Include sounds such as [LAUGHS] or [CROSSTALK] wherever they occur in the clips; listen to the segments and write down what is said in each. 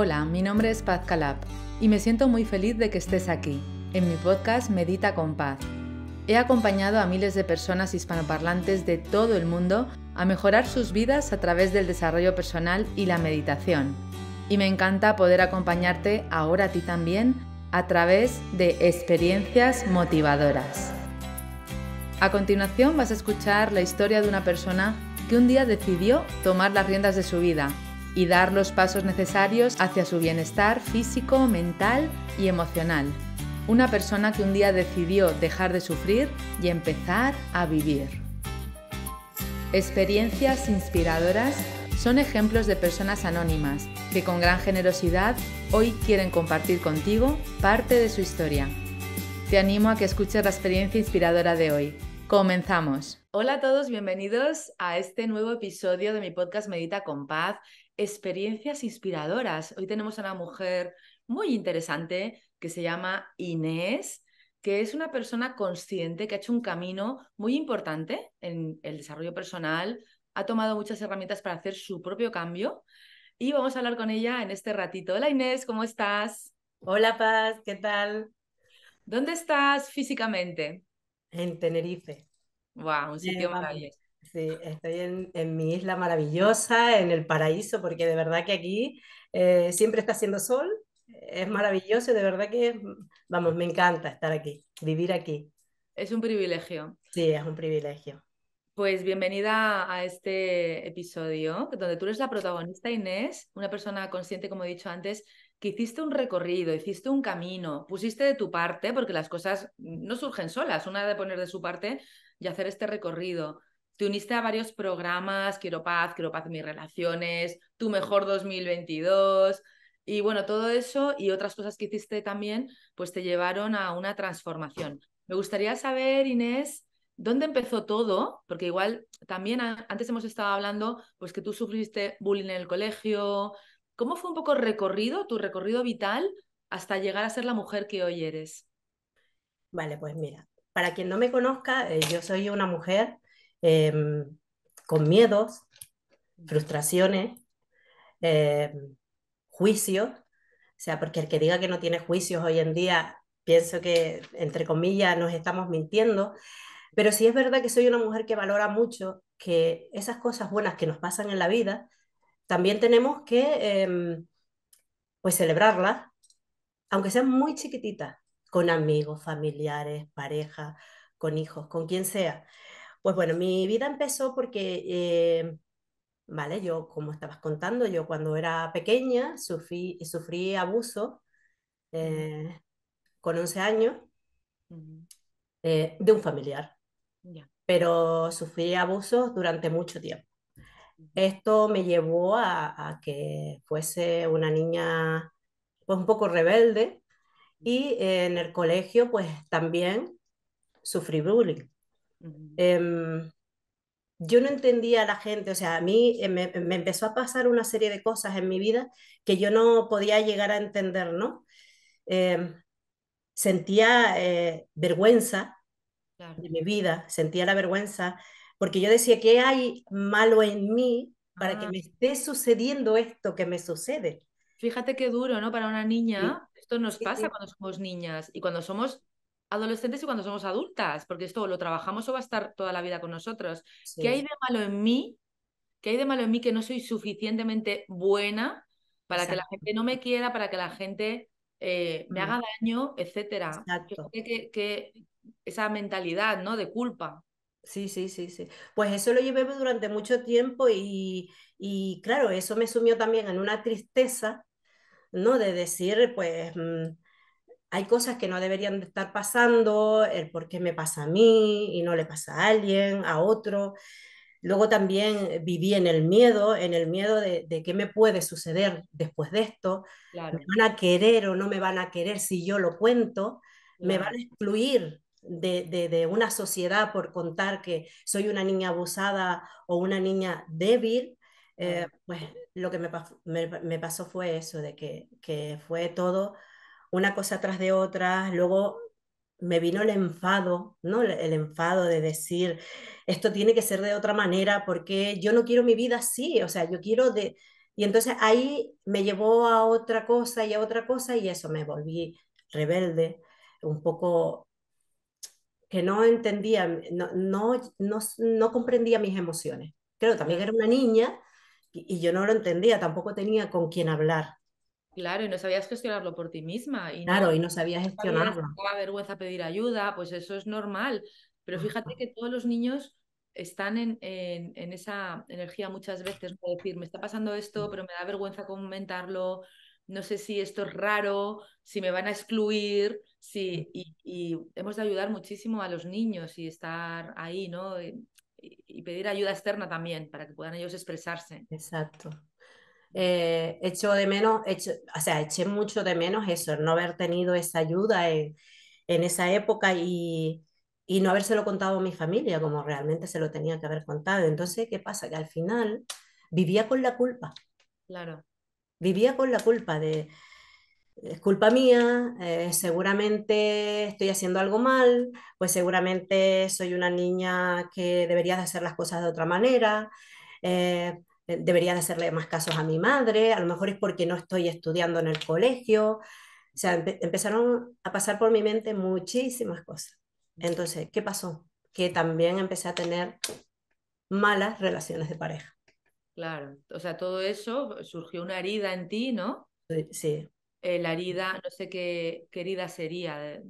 Hola, mi nombre es Paz Calab y me siento muy feliz de que estés aquí, en mi podcast Medita con Paz. He acompañado a miles de personas hispanoparlantes de todo el mundo a mejorar sus vidas a través del desarrollo personal y la meditación. Y me encanta poder acompañarte ahora a ti también a través de experiencias motivadoras. A continuación vas a escuchar la historia de una persona que un día decidió tomar las riendas de su vida y dar los pasos necesarios hacia su bienestar físico, mental y emocional. Una persona que un día decidió dejar de sufrir y empezar a vivir. Experiencias inspiradoras son ejemplos de personas anónimas que con gran generosidad hoy quieren compartir contigo parte de su historia. Te animo a que escuches la experiencia inspiradora de hoy. Comenzamos. Hola a todos, bienvenidos a este nuevo episodio de mi podcast Medita con Paz experiencias inspiradoras. Hoy tenemos a una mujer muy interesante que se llama Inés, que es una persona consciente que ha hecho un camino muy importante en el desarrollo personal, ha tomado muchas herramientas para hacer su propio cambio y vamos a hablar con ella en este ratito. Hola Inés, ¿cómo estás? Hola Paz, ¿qué tal? ¿Dónde estás físicamente? En Tenerife. Wow, un sitio maravilloso. Sí, estoy en, mi isla maravillosa, en el paraíso, porque de verdad que aquí eh, siempre está haciendo sol, es maravilloso, de verdad que, vamos, me encanta estar aquí, vivir aquí. Es un privilegio. Sí, es un privilegio. Pues bienvenida a este episodio, donde tú eres la protagonista, Inés, una persona consciente, como he dicho antes, que hiciste un recorrido, hiciste un camino, pusiste de tu parte, porque las cosas no surgen solas, una de poner de su parte y hacer este recorrido te uniste a varios programas, Quiero Paz, Quiero Paz mis relaciones, Tu Mejor 2022, y bueno, todo eso y otras cosas que hiciste también, pues te llevaron a una transformación. Me gustaría saber, Inés, ¿dónde empezó todo? Porque igual también antes hemos estado hablando, pues que tú sufriste bullying en el colegio. ¿Cómo fue un poco el recorrido, tu recorrido vital, hasta llegar a ser la mujer que hoy eres? Vale, pues mira, para quien no me conozca, eh, yo soy una mujer Em, con miedos, frustraciones, em, juicios. O sea, porque el que diga que no tiene juicios hoy en día, pienso que, entre comillas, nos estamos mintiendo. Pero si es verdad que soy una mujer que valora mucho que esas cosas buenas que nos pasan en la vida, también tenemos que em, pues celebrarlas, aunque sean muy chiquititas, con amigos, familiares, pareja, con hijos, con quien sea. Pues bueno, mi vida empezó porque, eh, vale, yo como estabas contando, yo cuando era pequeña sufrí, sufrí abuso eh, con 11 años eh, de un familiar, pero sufrí abusos durante mucho tiempo. Esto me llevó a, que fuese una niña pues, un poco rebelde y en el colegio pues también sufrí bullying. Em, yo no entendía a la gente, o sea, a mí eh, me, empezó a pasar una serie de cosas en mi vida que yo no podía llegar a entender, ¿no? Em, sentía eh, vergüenza de mi vida, sentía la vergüenza, porque yo decía, ¿qué hay malo en mí para que ah. me esté sucediendo esto que me sucede? Fíjate qué duro, ¿no? Para una niña. Esto nos pasa cuando somos niñas y cuando somos adolescentes y cuando somos adultas, porque esto lo trabajamos o va a estar toda la vida con nosotros. ¿Qué hay de malo en mí? ¿Qué hay de malo en mí que no soy suficientemente buena para que la gente no me quiera, para que la gente eh, me mm. haga daño, etcétera? esa mentalidad, ¿no? De culpa. Sí, sí, sí, sí. Pues eso lo llevé durante mucho tiempo y, claro, eso me sumió también en una tristeza, ¿no? De decir, pues, mm, hay cosas que no deberían de estar pasando, el por qué me pasa a mí y no le pasa a alguien, a otro. Luego también viví en el miedo, en el miedo de, qué me puede suceder después de esto. ¿Me van a querer o no me van a querer si yo lo cuento? ¿Me van a excluir de, una sociedad por contar que soy una niña abusada o una niña débil? Eh, pues lo que me, pasó fue eso, de que fue todo una cosa tras de otra, luego me vino el enfado, ¿no? El enfado de decir, esto tiene que ser de otra manera porque yo no quiero mi vida así, o sea, yo quiero de... Y entonces ahí me llevó a otra cosa y a otra cosa y eso me volví rebelde, un poco que no entendía, no, no, no, comprendía mis emociones. Creo también era una niña y, y yo no lo entendía, tampoco tenía con quién hablar. Claro, y no sabías gestionarlo por ti misma. Y claro, y no sabías gestionarlo. No da vergüenza pedir ayuda, pues eso es normal. Pero fíjate que todos los niños están en, esa energía muchas veces, de decir, me está pasando esto, mm. pero me da vergüenza comentarlo, no sé si esto es raro, si me van a excluir, si, mm. y, hemos de ayudar muchísimo a los niños y estar ahí, ¿no? Y, y pedir ayuda externa también para que puedan ellos expresarse. Exacto eh, echo de menos, echo, o sea, eché mucho de menos eso, no haber tenido esa ayuda en, en esa época y, y, no habérselo contado a mi familia como realmente se lo tenía que haber contado. Entonces, ¿qué pasa? Que al final vivía con la culpa. Claro. Vivía con la culpa de, es culpa mía, eh, seguramente estoy haciendo algo mal, pues seguramente soy una niña que debería de hacer las cosas de otra manera, eh, debería de hacerle más casos a mi madre, a lo mejor es porque no estoy estudiando en el colegio. O sea, empezaron a pasar por mi mente muchísimas cosas. Entonces, ¿qué pasó? Que también empecé a tener malas relaciones de pareja. Claro, o sea, todo eso surgió una herida en ti, ¿no? Sí. Eh, la herida, no sé qué, herida sería, eh,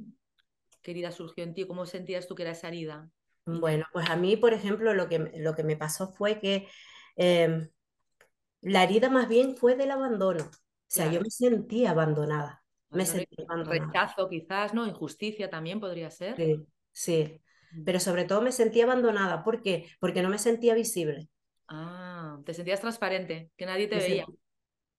qué herida surgió en ti, ¿cómo sentías tú que era esa herida? Bueno, pues a mí, por ejemplo, lo que, lo que me pasó fue que Em, la herida más bien fue del abandono. O sea, yo me sentí abandonada. Me sentía Rechazo quizás, ¿no? Injusticia también podría ser. Sí, sí. Mm. Pero sobre todo me sentía abandonada. ¿Por qué? Porque no me sentía visible. Ah, te sentías transparente, que nadie te veía.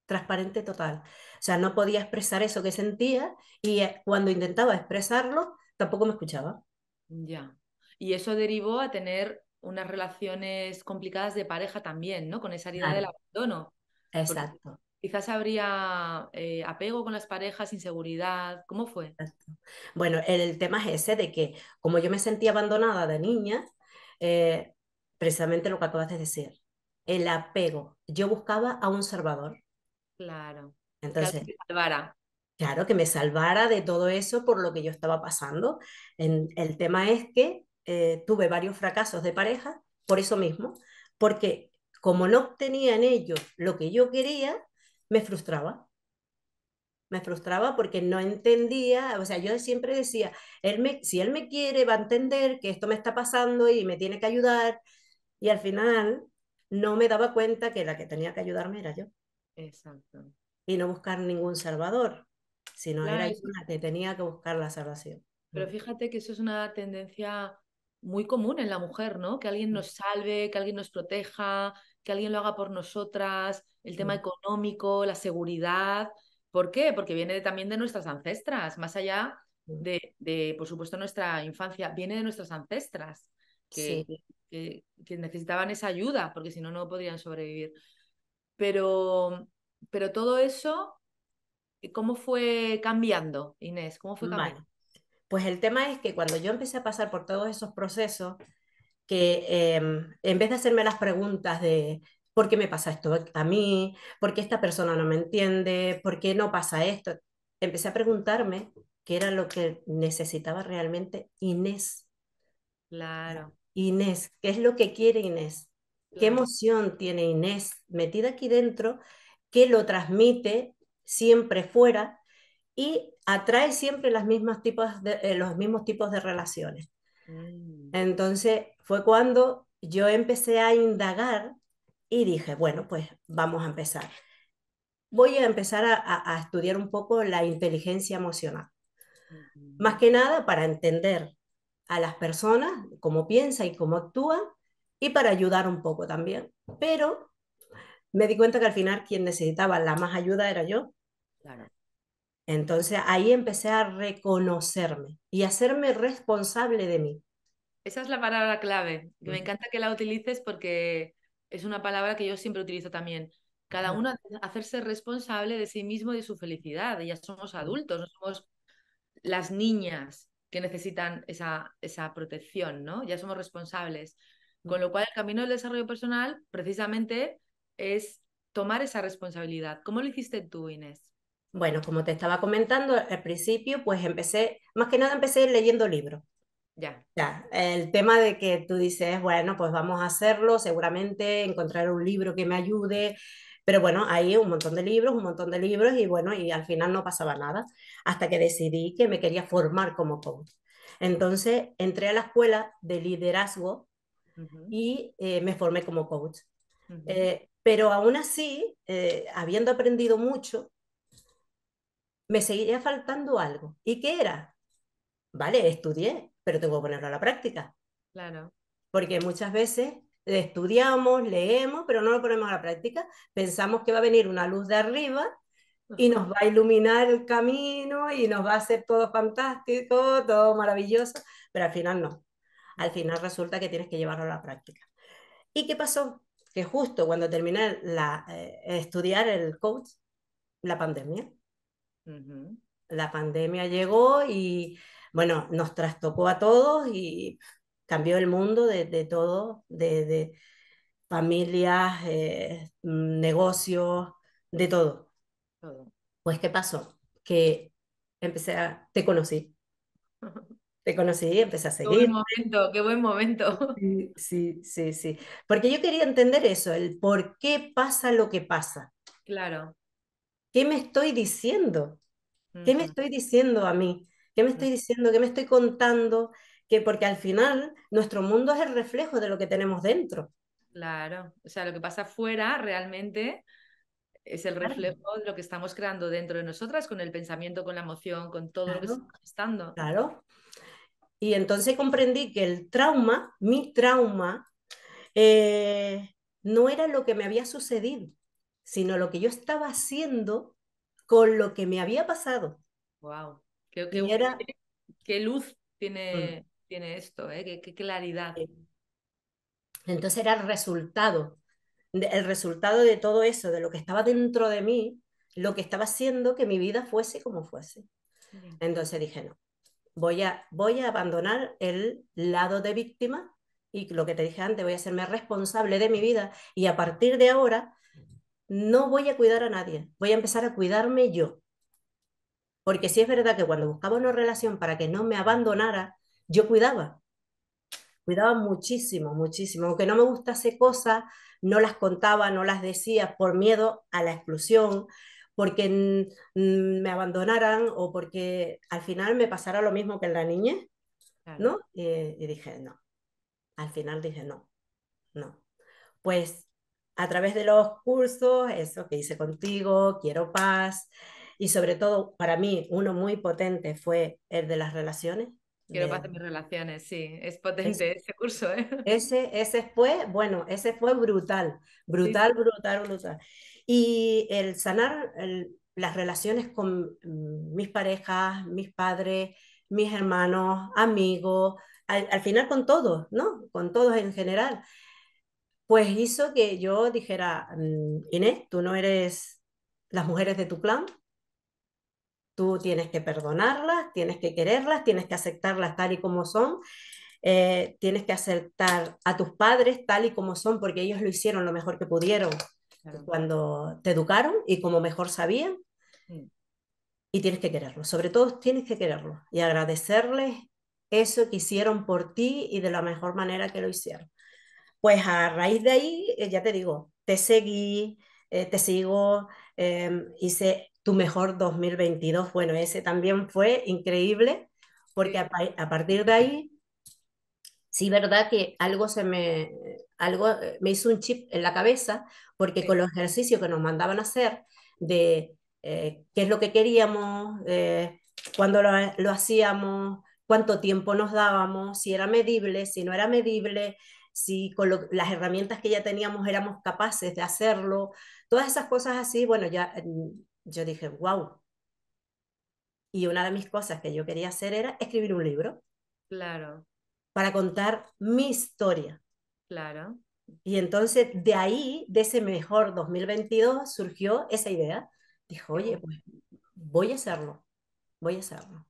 Transparente total. O sea, no podía expresar eso que sentía y eh, cuando intentaba expresarlo, tampoco me escuchaba. Ya. Y eso derivó a tener unas relaciones complicadas de pareja también, ¿no? Con esa herida del abandono. Exacto. quizás habría eh, apego con las parejas, inseguridad. ¿Cómo fue? Bueno, el tema es ese de que como yo me sentí abandonada de niña, eh, precisamente lo que acabas de decir, el apego. Yo buscaba a un salvador. Claro. Entonces, que salvara. Claro, que me salvara de todo eso por lo que yo estaba pasando. el tema es que eh, tuve varios fracasos de pareja por eso mismo, porque como no obtenían ellos lo que yo quería, me frustraba. Me frustraba porque no entendía, o sea, yo siempre decía, él me, si él me quiere, va a entender que esto me está pasando y me tiene que ayudar. Y al final no me daba cuenta que la que tenía que ayudarme era yo. Exacto. Y no buscar ningún salvador, sino era yo que tenía que buscar la salvación. Pero fíjate que eso es una tendencia muy común en la mujer, ¿no? Que alguien mm. nos salve, que alguien nos proteja, que alguien lo haga por nosotras, el tema mm. económico, la seguridad. ¿Por qué? Porque viene también de nuestras ancestras, más allá mm. de, de por supuesto, nuestra infancia, viene de nuestras ancestras, que, que, necesitaban esa ayuda, porque si no, no podrían sobrevivir. Pero, pero todo eso, ¿cómo fue cambiando, Inés? ¿Cómo fue cambiando? Pues el tema es que cuando yo empecé a pasar por todos esos procesos, que em, en vez de hacerme las preguntas de ¿por qué me pasa esto a mí? ¿Por qué esta persona no me entiende? ¿Por qué no pasa esto? Empecé a preguntarme qué era lo que necesitaba realmente Inés. Claro. Inés, ¿qué es lo que quiere Inés? ¿Qué emoción tiene Inés metida aquí dentro que lo transmite siempre fuera y atrae siempre las mismas tipos de, eh, los mismos tipos de relaciones. Mm. Entonces fue cuando yo empecé a indagar y dije, bueno, pues vamos a empezar. Voy a empezar a, estudiar un poco la inteligencia emocional. Más que nada para entender a las personas, cómo piensa y cómo actúa, y para ayudar un poco también. Pero me di cuenta que al final quien necesitaba la más ayuda era yo. Claro. Entonces ahí empecé a reconocerme y a hacerme responsable de mí. Esa es la palabra clave. Me encanta que la utilices porque es una palabra que yo siempre utilizo también. Cada uno hacerse responsable de sí mismo y de su felicidad. Ya somos adultos, no somos las niñas que necesitan esa, esa protección, ¿no? Ya somos responsables. Con lo cual, el camino del desarrollo personal precisamente es tomar esa responsabilidad. ¿Cómo lo hiciste tú, Inés? Bueno, como te estaba comentando, al principio pues empecé, más que nada empecé leyendo libros. Ya. ya. El tema de que tú dices, bueno, pues vamos a hacerlo, seguramente encontrar un libro que me ayude, pero bueno, hay un montón de libros, un montón de libros y bueno, y al final no pasaba nada, hasta que decidí que me quería formar como coach. Entonces entré a la escuela de liderazgo y eh, me formé como coach. Eh, pero aún así, eh, habiendo aprendido mucho, me seguiría faltando algo. ¿Y qué era? Vale, estudié, pero tengo que ponerlo a la práctica. Claro. Porque muchas veces estudiamos, leemos, pero no lo ponemos a la práctica. Pensamos que va a venir una luz de arriba y nos va a iluminar el camino y nos va a hacer todo fantástico, todo maravilloso, pero al final no. Mm. Al final resulta que tienes que llevarlo a la práctica. ¿Y qué pasó? Que justo cuando terminé la, eh, estudiar el coach, la pandemia. La pandemia llegó y, bueno, nos trastocó a todos y cambió el mundo de, todo, de, familias, eh, negocios, de todo. Pues, ¿qué pasó? Que empecé a, te conocí. [LAUGHS] Te conocí, y empecé a seguir. Qué buen momento, qué buen momento. sí, sí, sí. Porque yo quería entender eso, el por qué pasa lo que pasa. Claro. ¿Qué me estoy diciendo? ¿Qué me estoy diciendo a mí? ¿Qué me mm. estoy diciendo? ¿Qué me estoy contando? Que porque al final nuestro mundo es el reflejo de lo que tenemos dentro. Claro, o sea, lo que pasa afuera realmente es el reflejo de lo que estamos creando dentro de nosotras con el pensamiento, con la emoción, con todo lo que estamos gestando. Claro. Y entonces comprendí que el trauma, mi trauma, eh, no era lo que me había sucedido sino lo que yo estaba haciendo con lo que me había pasado. Wow. que qué luz tiene, mm. tiene esto, ¿eh? qué, claridad. Entonces era el resultado, el resultado de todo eso, de lo que estaba dentro de mí, lo que estaba haciendo que mi vida fuese como fuese. Entonces dije, no, voy a, voy a abandonar el lado de víctima y lo que te dije antes, voy a hacerme responsable de mi vida y a partir de ahora no voy a cuidar a nadie, voy a empezar a cuidarme yo. Porque sí es verdad que cuando buscaba una relación para que no me abandonara, yo cuidaba. Cuidaba muchísimo, muchísimo. Aunque no me gustase cosas, no las contaba, no las decía por miedo a la exclusión, porque me abandonaran o porque al final me pasara lo mismo que en la niña. ¿no? Y, eh, y dije, no. Al final dije, no, no. Pues a través de los cursos, eso que hice contigo, Quiero Paz, y sobre todo para mí uno muy potente fue el de las relaciones. Quiero Paz en mis relaciones, sí, es potente ese curso. ¿eh? [LAUGHS] Ese, ese fue, bueno, ese fue brutal, brutal, brutal, brutal. Y el sanar las relaciones con mm, mis parejas, mis padres, mis hermanos, amigos, al, al final con todos, ¿no? Con todos en general pues hizo que yo dijera, mm, Inés, tú no eres las mujeres de tu clan, tú tienes que perdonarlas, tienes que quererlas, tienes que aceptarlas tal y como son, eh, tienes que aceptar a tus padres tal y como son, porque ellos lo hicieron lo mejor que pudieron cuando te educaron y como mejor sabían. Mm. Y tienes que quererlo, sobre todo tienes que quererlo, y agradecerles eso que hicieron por ti y de la mejor manera que lo hicieron. Pues a raíz de ahí, eh, ya te digo, te seguí, eh, te sigo, em, hice tu mejor 2022. Bueno, ese también fue increíble, porque a, partir de ahí, sí, verdad que algo se me, algo eh, me hizo un chip en la cabeza, porque con los ejercicios que nos mandaban a hacer de qué es lo que queríamos, eh, cuándo lo, lo, hacíamos, cuánto tiempo nos dábamos, si era medible, si no era medible, si con las herramientas que ya teníamos éramos capaces de hacerlo, todas esas cosas así, bueno, ya mm, yo dije, wow. Y una de mis cosas que yo quería hacer era escribir un libro. Claro. Para contar mi historia. Claro. Y entonces de ahí, de ese mejor 2022, surgió esa idea. Dijo, oye, pues voy a hacerlo, voy a hacerlo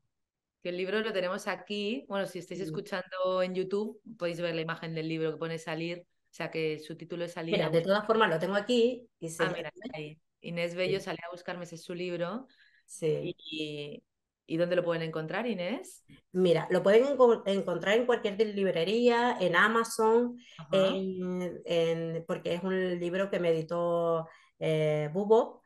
que el libro lo tenemos aquí. Bueno, si estáis mm. escuchando en YouTube, podéis ver la imagen del libro que pone salir, o sea que su título es salir. Mira, de todas formas lo tengo aquí. Y se... Ah, mira, ahí. Inés Bello sale a buscarme, ese su libro. Sí. Y, dónde lo pueden encontrar, Inés? Mira, lo pueden encontrar en cualquier librería, en Amazon, porque es un libro que me editó eh, Bubo,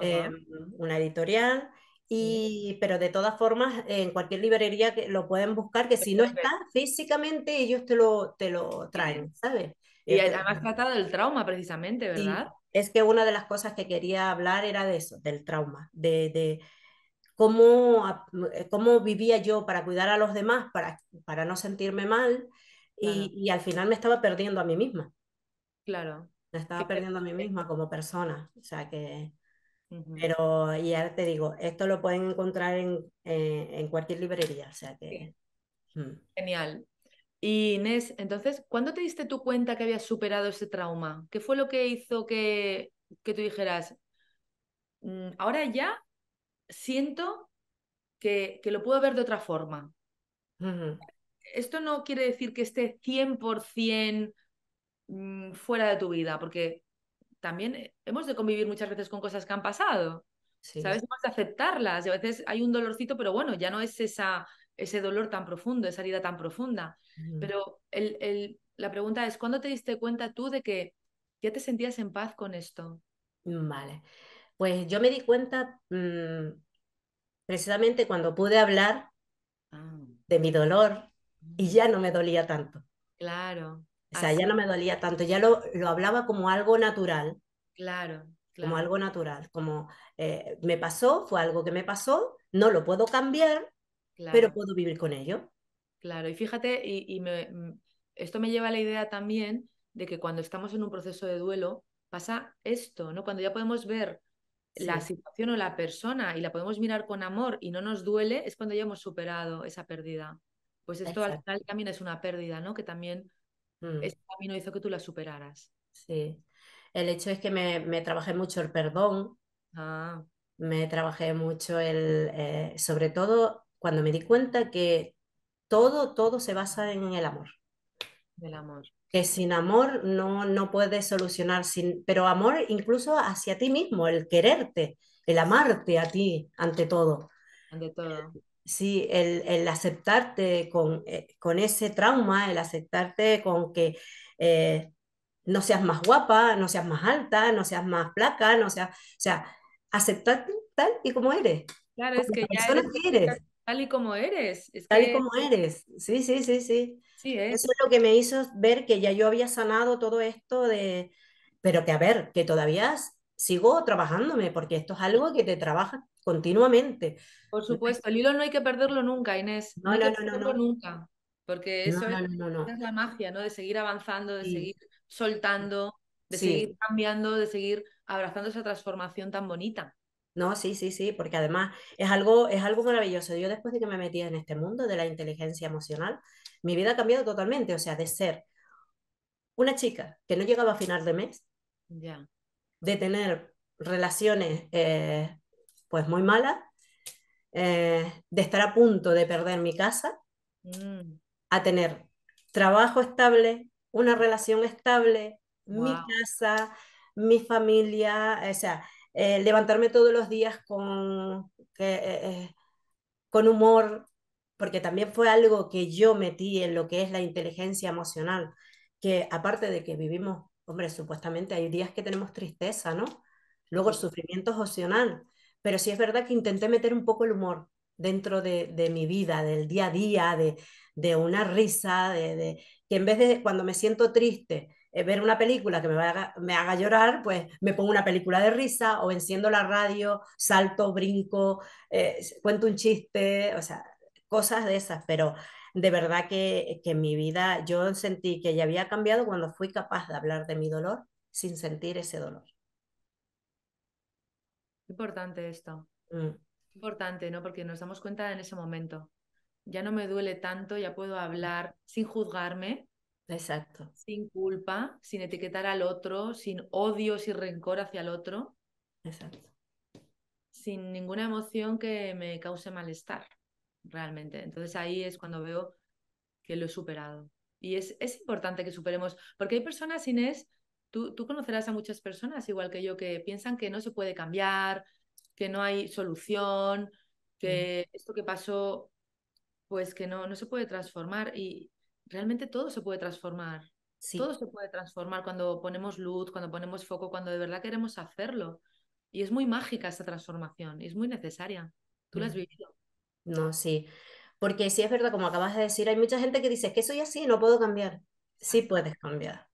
em, una editorial. Y, pero de todas formas, en cualquier librería que lo pueden buscar, que si no está físicamente, ellos te lo, te lo traen, ¿sabes? Y además trata del trauma precisamente, ¿verdad? Es que una de las cosas que quería hablar era de eso, del trauma, de, de cómo, eh, cómo vivía yo para cuidar a los demás, para, para no sentirme mal, y al final me estaba perdiendo a mí misma. Claro. Me estaba perdiendo a mí misma como persona. O sea que pero ya te digo, esto lo pueden encontrar en, eh, cualquier librería. O sea que, mm. Genial. Inés, entonces, ¿cuándo te diste tu cuenta que habías superado ese trauma? ¿Qué fue lo que hizo que, que tú dijeras, mm, ahora ya siento que, que, lo puedo ver de otra forma? Esto no quiere decir que esté 100% mm, fuera de tu vida, porque también eh, hemos de convivir muchas veces con cosas que han pasado. ¿Sabes? Hemos de aceptarlas. Y a veces hay un dolorcito, pero bueno, ya no es esa, ese dolor tan profundo, esa herida tan profunda. Pero la pregunta es, ¿cuándo te diste cuenta tú de que ya te sentías en paz con esto? Vale. Pues yo me di cuenta mm, precisamente cuando pude hablar ah. de mi dolor y ya mm. no me dolía tanto. Claro. O sea, ya no me dolía tanto, ya lo, lo hablaba como algo natural. Claro, claro. Como algo natural, como eh, me pasó, fue algo que me pasó, no lo puedo cambiar, pero puedo vivir con ello. Claro, y fíjate, y, mm, esto me lleva a la idea también de que cuando estamos en un proceso de duelo pasa esto, ¿no? Cuando ya podemos ver la situación o la persona y la podemos mirar con amor y no nos duele, es cuando ya hemos superado esa pérdida. Pues esto al final también es una pérdida, ¿no? Que también a mm. Ese camino hizo que tú la superaras. Sí. El hecho es que me, trabajé mucho el perdón. Ah. Me trabajé mucho el. Eh, sobre todo cuando me di cuenta que todo, todo se basa en el amor. Del amor. Que sin amor no, no puedes solucionar, sin, pero amor incluso hacia ti mismo, el quererte, el amarte a ti ante todo. Ante todo. Sí, el, aceptarte eh, con, ese trauma, el aceptarte con que eh, no seas más guapa, no seas más alta, no seas más placa, no seas, o sea, aceptarte tal y como eres. Claro, es que ya Tal y como eres. tal y como eres. Sí, sí, sí, sí. Eso es lo que me hizo ver que ya yo había sanado todo esto de, pero que a ver, que todavía sigo trabajándome, porque esto es algo que te trabaja continuamente. Por supuesto, el hilo no hay que perderlo nunca, Inés. No, no, no, nunca, porque eso es, la magia, ¿no? De seguir avanzando, de seguir soltando, de seguir cambiando, de seguir abrazando esa transformación tan bonita. No, sí, sí, sí, porque además es algo, es algo maravilloso. Yo después de que me metí en este mundo de la inteligencia emocional, mi vida ha cambiado totalmente, o sea, de ser una chica que no llegaba a final de mes, ya de tener relaciones eh, pues muy malas, eh, de estar a punto de perder mi casa, mm. a tener trabajo estable, una relación estable, mi casa, mi familia, o sea, eh, levantarme todos los días con, con humor, porque también fue algo que yo metí en lo que es la inteligencia emocional, que aparte de que vivimos hombre, supuestamente hay días que tenemos tristeza, ¿no? Luego el sufrimiento es opcional, pero sí es verdad que intenté meter un poco el humor dentro de, mi vida, del día a día, de, una risa, de, que en vez de cuando me siento triste, eh, ver una película que me haga, llorar, pues me pongo una película de risa o enciendo la radio, salto, brinco, eh, cuento un chiste, o sea, cosas de esas, pero de verdad que, en mi vida, yo sentí que ya había cambiado cuando fui capaz de hablar de mi dolor sin sentir ese dolor. Importante esto. Mm. Importante, ¿no? Porque nos damos cuenta en ese momento. Ya no me duele tanto, ya puedo hablar sin juzgarme. Exacto. Sin culpa, sin etiquetar al otro, sin odio, sin rencor hacia el otro. Exacto. Sin ninguna emoción que me cause malestar realmente. Entonces ahí es cuando veo que lo he superado. Y es, es importante que superemos, porque hay personas, Inés, tú, tú conocerás a muchas personas, igual que yo, que piensan que no se puede cambiar, que no hay solución, mm. que esto que pasó, pues que no, no se puede transformar. Y realmente todo se puede transformar. Todo se puede transformar cuando ponemos luz, cuando ponemos foco, cuando de verdad queremos hacerlo. Y es muy mágica esa transformación, es muy necesaria. Tú la has mm. vivido. No, sí. Porque sí es verdad, como acabas de decir, hay mucha gente que dice, es que soy así, no puedo cambiar. Sí puedes cambiar,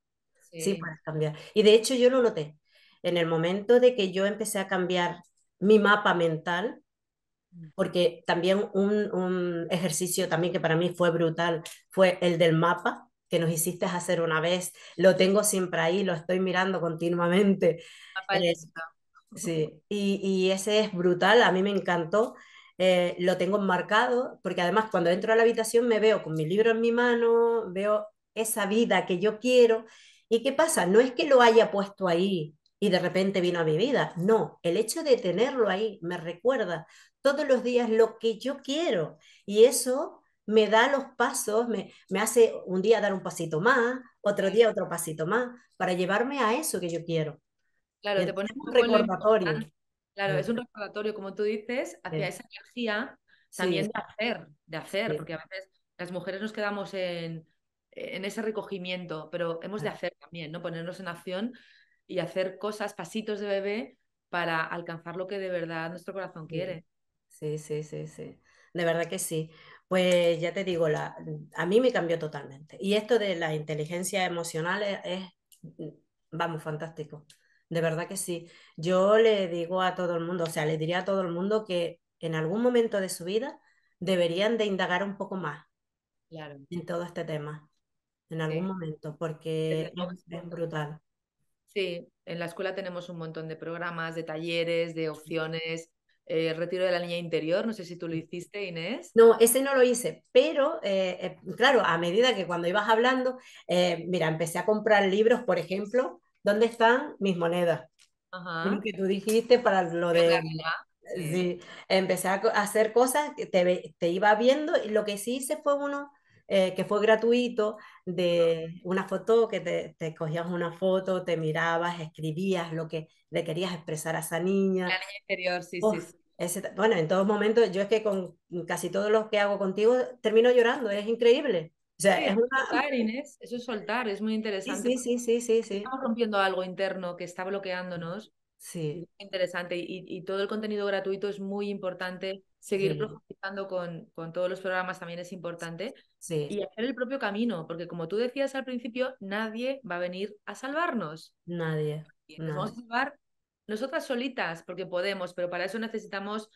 sí. puedes cambiar. Y de hecho yo lo noté. En el momento de que yo empecé a cambiar mi mapa mental, mm. porque también un, ejercicio también que para mí fue brutal fue el del mapa que nos hiciste hacer una vez. Lo tengo siempre ahí, lo estoy mirando continuamente. Eh, sí, y, y ese es brutal, a mí me encantó eh, lo tengo enmarcado, porque además cuando entro a la habitación me veo con mi libro en mi mano, veo esa vida que yo quiero. ¿Y qué pasa? No es que lo haya puesto ahí y de repente vino a mi vida, no, el hecho de tenerlo ahí me recuerda todos los días lo que yo quiero y eso me da los pasos, me, hace un día dar un pasito más, otro día otro pasito más, para llevarme a eso que yo quiero. Claro, te pones un recordatorio. Claro, es eh, un recordatorio, como tú dices, hacia esa energía también de hacer, de hacer, porque a veces las mujeres nos quedamos en, ese recogimiento, pero hemos de ah. hacer también, ¿no? Ponernos en acción y hacer cosas, pasitos de bebé para alcanzar lo que de verdad nuestro corazón quiere. Sí, sí, sí, sí. De verdad que sí. Pues ya te digo, la, a mí me cambió totalmente. Y esto de la inteligencia emocional es mm, vamos, fantástico de verdad que sí. Yo le digo a todo el mundo, o sea, le diría a todo el mundo que en algún momento de su vida deberían de indagar un poco más claro. en todo este tema, en algún momento, porque es, brutal. Sí, en la escuela tenemos un montón de programas, de talleres, de opciones. Eh, retiro de la línea interior, no sé si tú lo hiciste, Inés. No, ese no lo hice, pero eh, eh, claro, a medida que cuando ibas hablando, mira, empecé a comprar libros, por ejemplo, ¿dónde están mis monedas? Ajá. Lo que tú dijiste para lo de... Sí. sí. empecé a hacer cosas que te, te, iba viendo y lo que sí hice fue uno eh, que fue gratuito de una foto que te, cogías una foto, te mirabas, escribías lo que le querías expresar a esa niña. La niña interior, sí, sí. bueno, en todos momentos, yo es que con casi todos los que hago contigo termino llorando, es increíble. O sea, es soltar, eso es soltar, es muy interesante. Sí, sí, sí, sí, Estamos rompiendo algo interno que está bloqueándonos. Sí. interesante. Y, todo el contenido gratuito es muy importante. Seguir profundizando con, todos los programas también es importante. Sí. Y hacer el propio camino, porque como tú decías al principio, nadie va a venir a salvarnos. Nadie. Nos vamos a salvar nosotras solitas, porque podemos, pero para eso necesitamos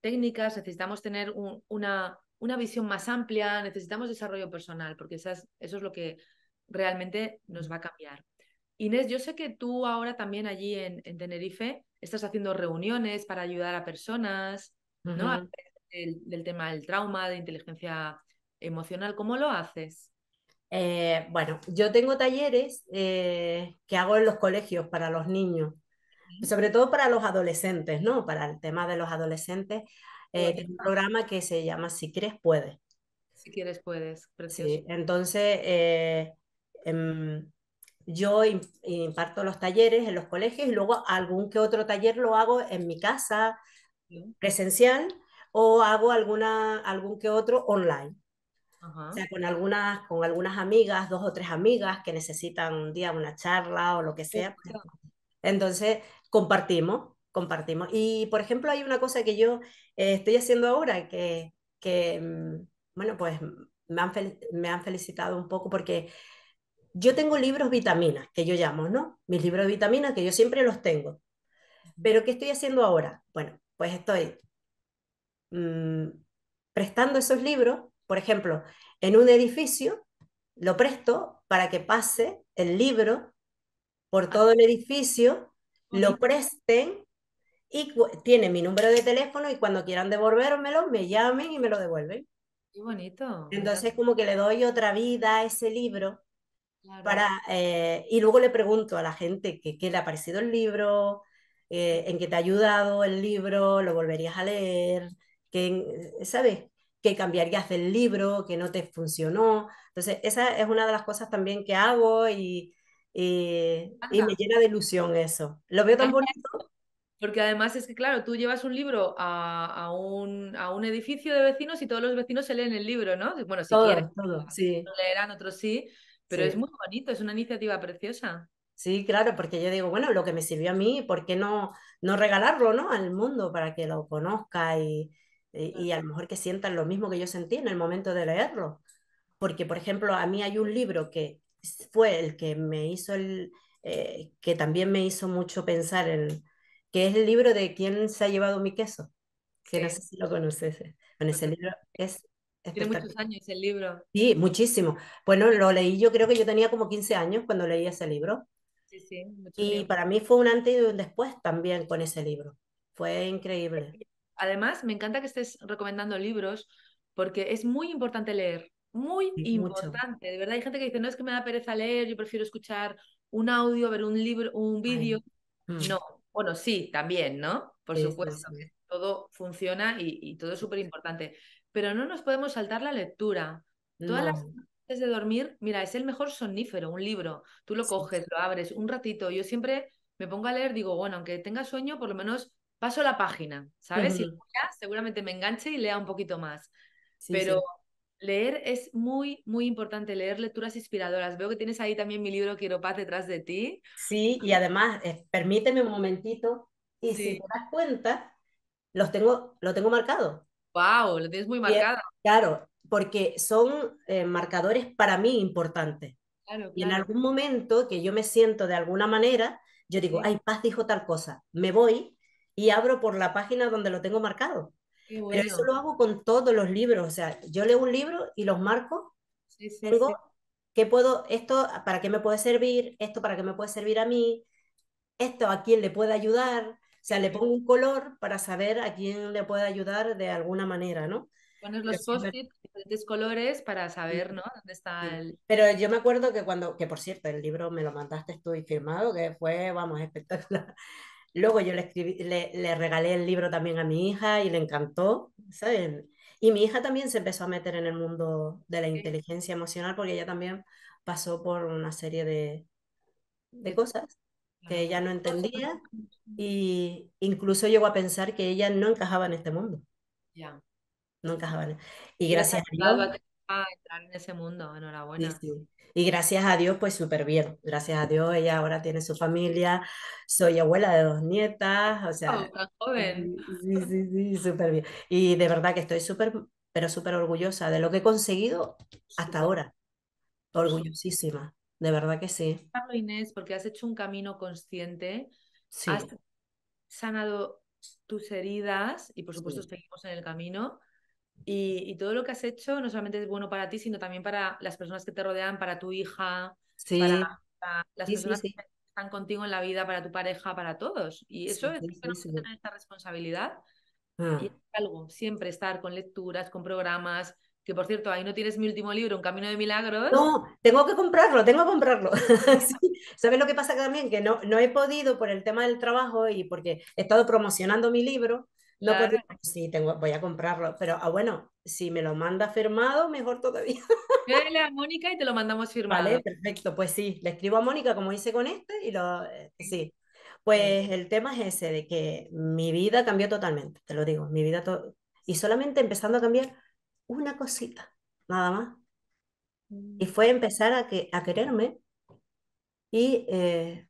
técnicas, necesitamos tener una, una visión más amplia, necesitamos desarrollo personal, porque eso es lo que realmente nos va a cambiar. Inés, yo sé que tú ahora también allí en, Tenerife estás haciendo reuniones para ayudar a personas, ¿no? Del, tema del trauma, de inteligencia emocional, ¿cómo lo haces? Eh, bueno, yo tengo talleres eh, que hago en los colegios para los niños, sobre todo para los adolescentes, ¿no? Para el tema de los adolescentes un eh, programa que se llama Si quieres, puedes. Si quieres, puedes. Precioso. entonces eh, em, yo imparto los talleres en los colegios y luego algún que otro taller lo hago en mi casa presencial o hago alguna, algún que otro online. O sea, con algunas, con algunas amigas, dos o tres amigas que necesitan un día una charla o lo que sea. Pues, entonces, compartimos compartimos. Y, por ejemplo, hay una cosa que yo eh, estoy haciendo ahora que, que mm, bueno, pues me han, me han felicitado un poco porque yo tengo libros vitaminas, que yo llamo, ¿no? Mis libros de vitaminas, que yo siempre los tengo. Pero ¿qué estoy haciendo ahora? Bueno, pues estoy mm, prestando esos libros, por ejemplo, en un edificio, lo presto para que pase el libro por ah. todo el edificio, lo presten y tiene mi número de teléfono y cuando quieran devolvérmelo, me llamen y me lo devuelven. Qué bonito. Entonces como que le doy otra vida a ese libro para, eh, y luego le pregunto a la gente qué le ha parecido el libro, eh, en qué te ha ayudado el libro, lo volverías a leer, que, eh, ¿sabes? ¿Qué cambiarías del libro, qué no te funcionó? Entonces esa es una de las cosas también que hago y me llena de ilusión eso. Lo veo tan bonito porque además es que, claro, tú llevas un libro a, a, un, edificio de vecinos y todos los vecinos se leen el libro, ¿no? Bueno, si quieren, sí. leerán, otros sí, pero es muy bonito, es una iniciativa preciosa. Sí, claro, porque yo digo, bueno, lo que me sirvió a mí, ¿por qué no, no regalarlo ¿no? al mundo para que lo conozca y, a lo mejor que sientan lo mismo que yo sentí en el momento de leerlo? Porque, por ejemplo, a mí hay un libro que fue el que me hizo el, eh, que también me hizo mucho pensar en que es el libro de quién se ha llevado mi queso, que no sé si lo conoces. Con ese libro es tiene muchos años el libro. Sí, muchísimo. Bueno, lo leí, yo creo que yo tenía como 15 años cuando leí ese libro. Sí, sí, y para mí fue un antes y un después también con ese libro. Fue increíble. Además, me encanta que estés recomendando libros porque es muy importante leer. Muy importante. De verdad, hay gente que dice, no es que me da pereza leer, yo prefiero escuchar un audio, ver un libro, un vídeo. Mm. No, bueno, sí, también, ¿no? Por supuesto, todo funciona y, todo es súper importante. Pero no nos podemos saltar la lectura. Todas las noches de dormir, mira, es el mejor sonífero, un libro. Tú lo coges, lo abres un ratito. Yo siempre me pongo a leer, digo, bueno, aunque tenga sueño, por lo menos paso la página, ¿sabes? Y ya, seguramente me enganche y lea un poquito más. Pero leer es muy, muy importante, leer lecturas inspiradoras. Veo que tienes ahí también mi libro Quiero Paz detrás de ti. Sí, y además, eh, permíteme un momentito, y si te das cuenta, los tengo, lo tengo marcado. ¡Wow! Lo tienes muy marcado. Claro, porque son eh, marcadores para mí importantes. Y en algún momento que yo me siento de alguna manera, yo digo, ay, Paz dijo tal cosa, me voy y abro por la página donde lo tengo marcado. Pero eso lo hago con todos los libros. O sea, yo leo un libro y los marco. Sí, ¿qué puedo, esto para qué me puede servir? ¿Esto para qué me puede servir a mí? ¿Esto a quién le puede ayudar? O sea, le pongo un color para saber a quién le puede ayudar de alguna manera, ¿no? Pones los post-it de diferentes colores para saber, ¿no? Dónde está el... Pero yo me acuerdo que cuando, que por cierto, el libro me lo mandaste tú y firmado, que fue, vamos, espectacular. Luego yo le, escribí, le, regalé el libro también a mi hija y le encantó, saben. Y mi hija también se empezó a meter en el mundo de la inteligencia emocional porque ella también pasó por una serie de, de cosas que ella no entendía y incluso llegó a pensar que ella no encajaba en este mundo. Ya. No encajaba. Y gracias a Dios entrar en ese mundo, enhorabuena. Y gracias a Dios, pues súper bien. Gracias a Dios, ella ahora tiene su familia. Soy abuela de dos nietas, o sea. Oh, joven. Sí, sí, sí, súper bien. Y de verdad que estoy súper, pero súper orgullosa de lo que he conseguido hasta ahora. Orgullosísima, de verdad que sí. Inés, porque has hecho un camino consciente. Has sanado tus heridas y por supuesto seguimos en el camino y, todo lo que has hecho no solamente es bueno para ti, sino también para las personas que te rodean, para tu hija, para, las personas que están contigo en la vida, para tu pareja, para todos. Y eso es que tener esta responsabilidad. Y ah. es algo, siempre estar con lecturas, con programas, que por cierto, ahí no tienes mi último libro, Un Camino de Milagros. No, tengo que comprarlo, tengo que comprarlo. [LAUGHS] ¿Sabes lo que pasa también? Que no, no he podido por el tema del trabajo y porque he estado promocionando mi libro, no pues, sí, tengo, voy a comprarlo, pero ah, bueno, si me lo manda firmado, mejor todavía. Dale [LAUGHS] a Mónica y te lo mandamos firmado. Vale, perfecto, pues sí, le escribo a Mónica como hice con este y lo, eh, sí. Pues el tema es ese, de que mi vida cambió totalmente, te lo digo, mi vida y solamente empezando a cambiar una cosita, nada más. Y mm. fue empezar a, a quererme y eh,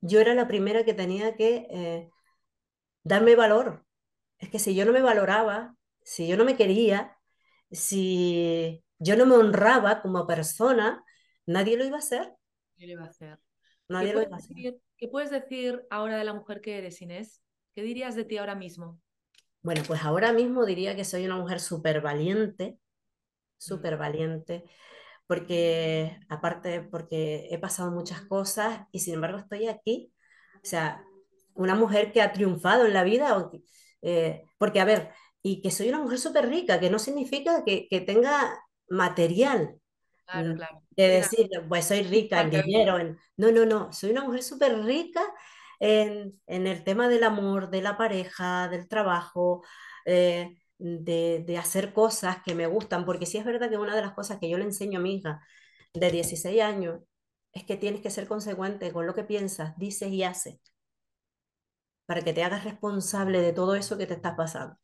yo era la primera que tenía que eh, darme valor, es que si yo no me valoraba, si yo no me quería, si yo no me honraba como persona, nadie lo iba a hacer. Nadie lo iba a hacer. ¿Qué puedes decir ahora de la mujer que eres, Inés? ¿Qué dirías de ti ahora mismo? Bueno, pues ahora mismo diría que soy una mujer súper valiente, mm. súper valiente, porque aparte, porque he pasado muchas cosas y sin embargo estoy aquí. O sea, una mujer que ha triunfado en la vida, eh, porque, a ver, y que soy una mujer súper rica, que no significa que, tenga material. De decir, pues soy [LAUGHS] rica en dinero. No, no, no, soy una mujer súper rica en, el tema del amor, de la pareja, del trabajo, eh, de, de, hacer cosas que me gustan, porque sí es verdad que una de las cosas que yo le enseño a mi hija de 16 años es que tienes que ser consecuente con lo que piensas, dices y haces para que te hagas responsable de todo eso que te estás pasando.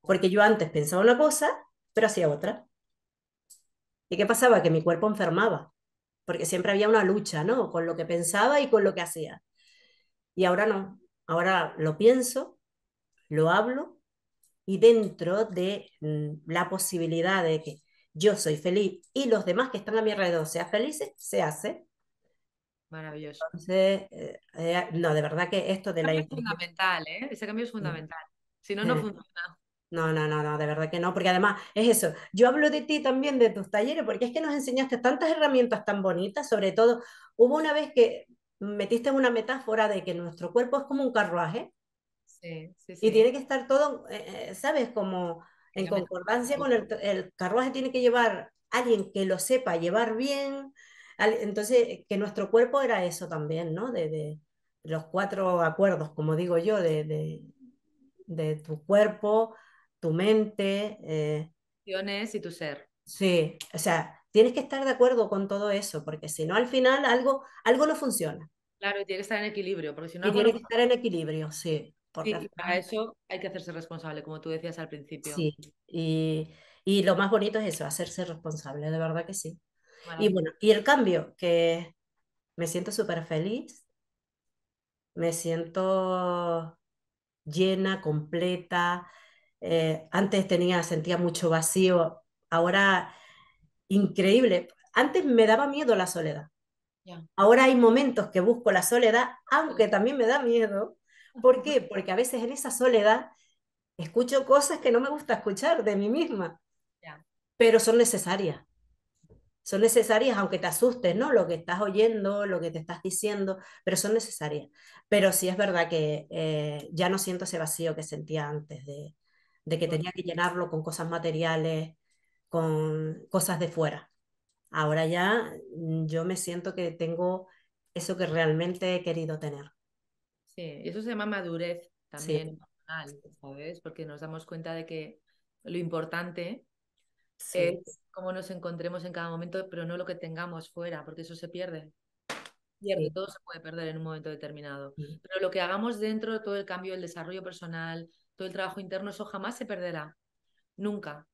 Porque yo antes pensaba una cosa, pero hacía otra. ¿Y qué pasaba? Que mi cuerpo enfermaba, porque siempre había una lucha, ¿no? Con lo que pensaba y con lo que hacía. Y ahora no, ahora lo pienso, lo hablo y dentro de mm, la posibilidad de que yo soy feliz y los demás que están a mi alrededor sean felices, se hace. Maravilloso. Eh, eh, no, de verdad que esto de la es fundamental, ¿eh? Ese cambio es fundamental. Si no, no funciona. No, no, no, no, de verdad que no, porque además es eso. Yo hablo de ti también, de tus talleres, porque es que nos enseñaste tantas herramientas tan bonitas, sobre todo, hubo una vez que metiste una metáfora de que nuestro cuerpo es como un carruaje sí, sí, sí. y tiene que estar todo, eh, ¿sabes? Como en concordancia con el carruaje tiene que llevar alguien que lo sepa llevar bien, entonces, que nuestro cuerpo era eso también, ¿no? De, los cuatro acuerdos, como digo yo, de, tu cuerpo, tu mente. Eh. y tu ser. Sí, o sea, tienes que estar de acuerdo con todo eso, porque si no, al final algo, algo no funciona. Claro, y tiene que estar en equilibrio, porque si no... Y tiene que estar en equilibrio, sí. Porque para eso hay que hacerse responsable, como tú decías al principio. Sí, y, lo más bonito es eso, hacerse responsable, de verdad que sí. Y bueno, y el cambio, que me siento súper feliz, me siento llena, completa. Eh, antes tenía, sentía mucho vacío, ahora increíble. Antes me daba miedo la soledad. Ahora hay momentos que busco la soledad, aunque también me da miedo. ¿Por qué? [LAUGHS] Porque a veces en esa soledad escucho cosas que no me gusta escuchar de mí misma, pero son necesarias son necesarias, aunque te asustes, ¿no? Lo que estás oyendo, lo que te estás diciendo, pero son necesarias. Pero sí es verdad que eh, ya no siento ese vacío que sentía antes, de, de, que tenía que llenarlo con cosas materiales, con cosas de fuera. Ahora ya mm, yo me siento que tengo eso que realmente he querido tener. Sí, eso se llama madurez también, ¿sabes? Porque nos damos cuenta de que lo importante Sí. Es cómo nos encontremos en cada momento, pero no lo que tengamos fuera, porque eso se pierde. todo se puede perder en un momento determinado. Pero lo que hagamos dentro, todo el cambio, el desarrollo personal, todo el trabajo interno, eso jamás se perderá. Nunca.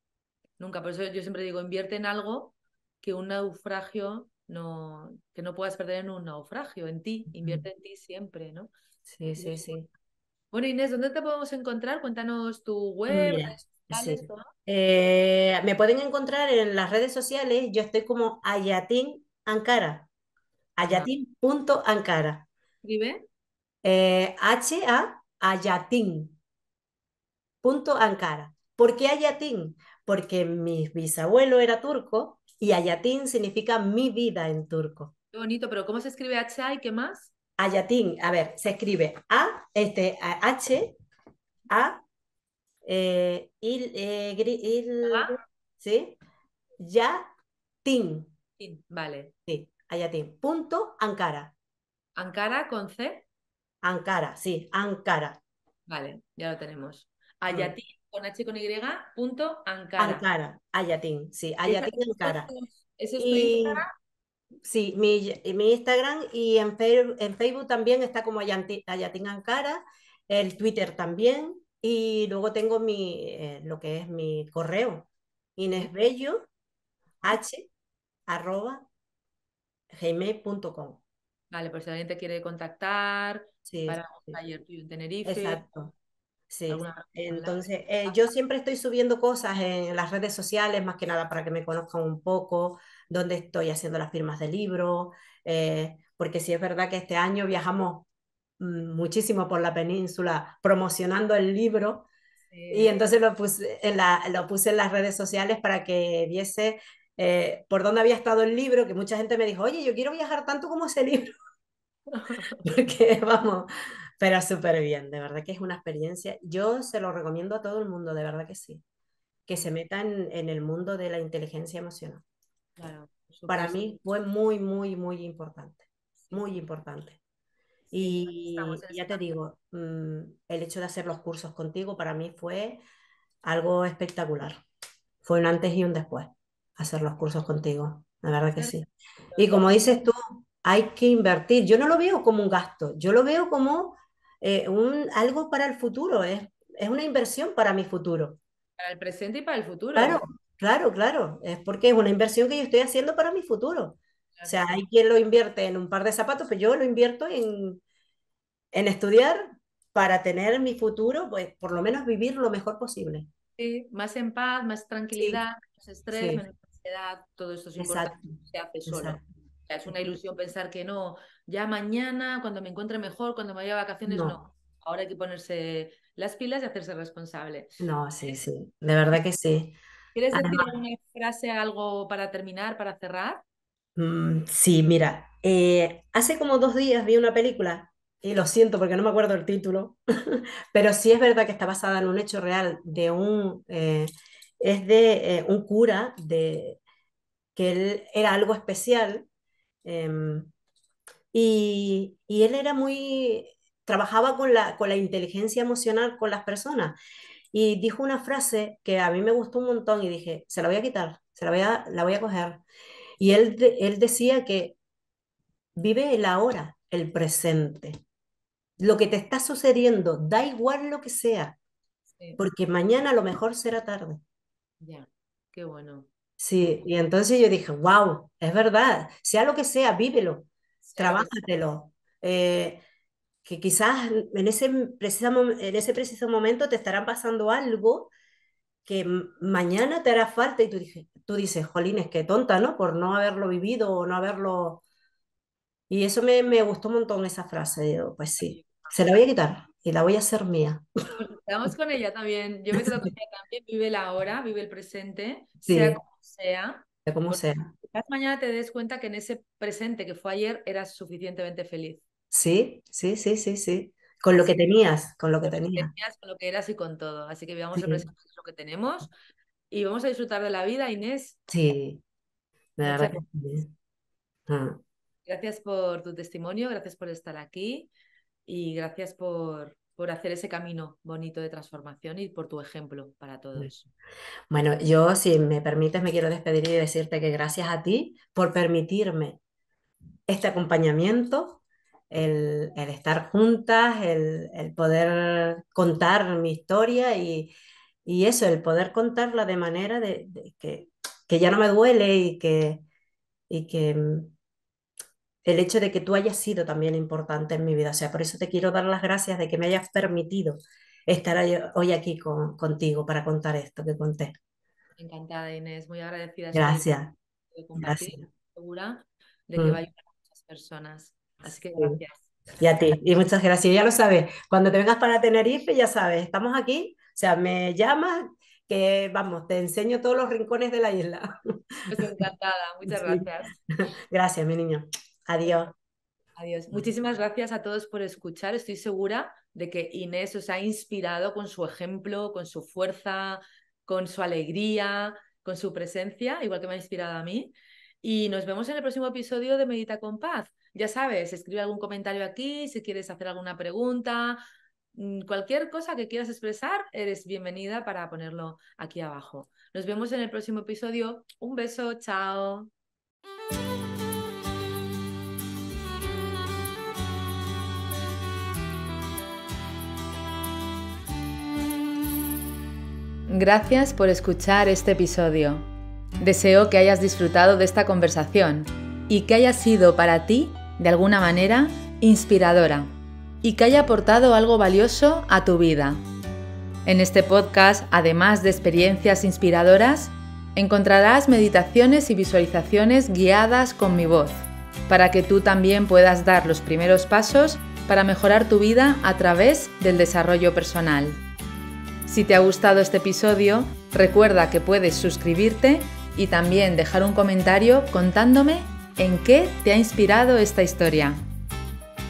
Nunca. Por eso yo siempre digo, invierte en algo que un naufragio no, que no puedas perder en un naufragio, en ti, invierte en ti siempre, ¿no? Sí, sí, sí. Bueno, Inés, ¿dónde te podemos encontrar? Cuéntanos tu web, eh, me pueden encontrar en las redes sociales, yo estoy como Ayatin Ankara, ayatin.ankara. ¿Escribe? Eh, H-A, Ayatin. Ankara. ¿Por qué Ayatin? Porque mi bisabuelo era turco y Ayatin significa mi vida en turco. Qué bonito, pero ¿cómo se escribe H-A y qué más? Ayatin, a ver, se escribe A, este, H, A, eh, il, eh, Yatin. Vale. Sí, Punto Ankara. Ankara con C. Ankara, sí, Ankara. Vale, ya lo tenemos. Ayatín con H con Y, punto Ankara. Ankara, Ayatín, sí, Ayatín Ankara. ¿Eso es tu Instagram? Sí, mi, Instagram y en, en, Facebook también está como Ayatín, Ayatín Ankara, el Twitter también, y luego tengo mi, eh, lo que es mi correo, inesbello, h, arroba, gmail.com. Vale, por si alguien te quiere contactar para un taller tuyo en Tenerife. Exacto. Sí. Entonces, eh, ah. yo siempre estoy subiendo cosas en las redes sociales, más que nada para que me conozcan un poco, dónde estoy haciendo las firmas de libros, eh, porque sí es verdad que este año viajamos Mm, muchísimo por la península promocionando el libro. Y entonces lo puse, en lo puse en las redes sociales para que viese eh, por dónde había estado el libro, que mucha gente me dijo, oye, yo quiero viajar tanto como ese libro. [LAUGHS] [LAUGHS] Porque vamos, pero súper bien, de verdad que es una experiencia. Yo se lo recomiendo a todo el mundo, de verdad que sí, que se metan en el mundo de la inteligencia emocional. Para mí fue muy, muy, muy importante, muy importante. Y, ya te digo, mm, el hecho de hacer los cursos contigo para mí fue algo espectacular. Fue un antes y un después hacer los cursos contigo. La verdad que sí. Y como dices tú, hay que invertir. Yo no lo veo como un gasto, yo lo veo como eh, un, algo para el futuro. Es, es una inversión para mi futuro. Para el presente y para el futuro. Claro, claro, claro. Es porque es una inversión que yo estoy haciendo para mi futuro. O sea, hay quien lo invierte en un par de zapatos, pero yo lo invierto en, en estudiar para tener mi futuro, pues por lo menos vivir lo mejor posible. Sí, más en paz, más tranquilidad, menos estrés, menos ansiedad, todo esto es importante, se hace solo. es una ilusión pensar que no, ya mañana, cuando me encuentre mejor, cuando me vaya a vacaciones, no. Ahora hay que ponerse las pilas y hacerse responsable. No, sí, eh, sí, de verdad que sí. ¿Quieres decir alguna frase, algo para terminar, para cerrar? Mm, sí, mira, eh, hace como dos días vi una película, y lo siento porque no me acuerdo el título, [LAUGHS] pero sí es verdad que está basada en un hecho real de un... Eh, es de eh, un cura de, que él era algo especial em, y, él era muy, trabajaba con la, con la inteligencia emocional con las personas y dijo una frase que a mí me gustó un montón y dije, se la voy a quitar, se la voy la voy a coger. Y él, él decía que vive el ahora, el presente. Lo que te está sucediendo, da igual lo que sea, porque mañana a lo mejor será tarde. Ya, qué bueno. Sí, y entonces yo dije, wow, es verdad, sea lo que sea, vívelo, sí. Eh, que quizás en ese, preciso, en ese preciso momento te estarán pasando algo que mañana te hará falta y tú, tú dices, jolines, qué tonta, ¿no? Por no haberlo vivido o no haberlo... Y eso me, gustó un montón esa frase, digo, pues sí, se la voy a quitar y la voy a hacer mía. Estamos con ella también, yo me también, vive la hora, vive el presente, sea como sea. Sea como sea. Quizás mañana te des cuenta que en ese presente que fue ayer eras suficientemente feliz. Sí, sí, sí, sí, sí. Con lo que tenías, con lo que tenías. Con lo que eras y con todo. Así que vivamos el presente que tenemos y vamos a disfrutar de la vida, Inés. Sí, Gracias. ¿eh? Ah. gracias por tu testimonio, gracias por estar aquí y gracias por, por hacer ese camino bonito de transformación y por tu ejemplo para todos. Bueno, yo si me permites me quiero despedir y decirte que gracias a ti por permitirme este acompañamiento, el, estar juntas, el, el, poder contar mi historia y, y eso, el poder contarla de manera de, que, que, ya no me duele y que, y que mm, el hecho de que tú hayas sido también importante en mi vida. O sea, por eso te quiero dar las gracias de que me hayas permitido estar hoy aquí contigo para contar esto que conté. Encantada, Inés, muy agradecida. Gracias. Segura de que mm. va a ayudar a muchas personas. Así que gracias. Y a ti, y muchas gracias. Ya lo sabes, cuando te vengas para Tenerife, ya sabes, estamos aquí o sea, me llama que vamos, te enseño todos los rincones de la isla. Pues encantada, [LAUGHS] muchas gracias. [LAUGHS] Gracias, mi niño. Adiós. Adiós. Muchísimas gracias a todos por escuchar. Estoy segura de que Inés os ha inspirado con su ejemplo, con su fuerza, con su alegría, con su presencia, igual que me ha inspirado a mí. Y nos vemos en el próximo episodio de Medita con Paz. Ya sabes, escribe algún comentario aquí si quieres hacer alguna pregunta, Mm, cualquier cosa que quieras expresar, eres bienvenida para ponerlo aquí abajo. Nos vemos en el próximo episodio. Un beso, chao. Gracias por escuchar este episodio. Deseo que hayas disfrutado de esta conversación y que haya sido para ti, de alguna manera, inspiradora y que haya aportado algo valioso a tu vida. En este podcast, además de experiencias inspiradoras, encontrarás meditaciones y visualizaciones guiadas con mi voz, para que tú también puedas dar los primeros pasos para mejorar tu vida a través del desarrollo personal. Si te ha gustado este episodio, recuerda que puedes suscribirte y también dejar un comentario contándome en qué te ha inspirado esta historia.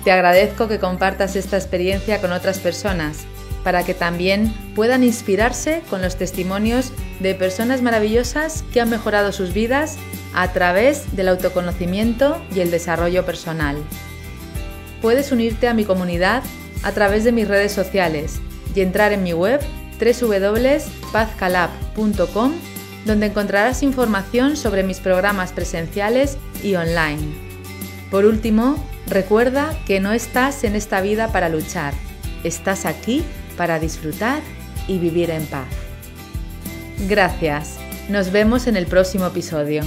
Te agradezco que compartas esta experiencia con otras personas para que también puedan inspirarse con los testimonios de personas maravillosas que han mejorado sus vidas a través del autoconocimiento y el desarrollo personal. Puedes unirte a mi comunidad a través de mis redes sociales y entrar en mi web www.pazcalab.com donde encontrarás información sobre mis programas presenciales y online. Por último, Recuerda que no estás en esta vida para luchar, estás aquí para disfrutar y vivir en paz. Gracias, nos vemos en el próximo episodio.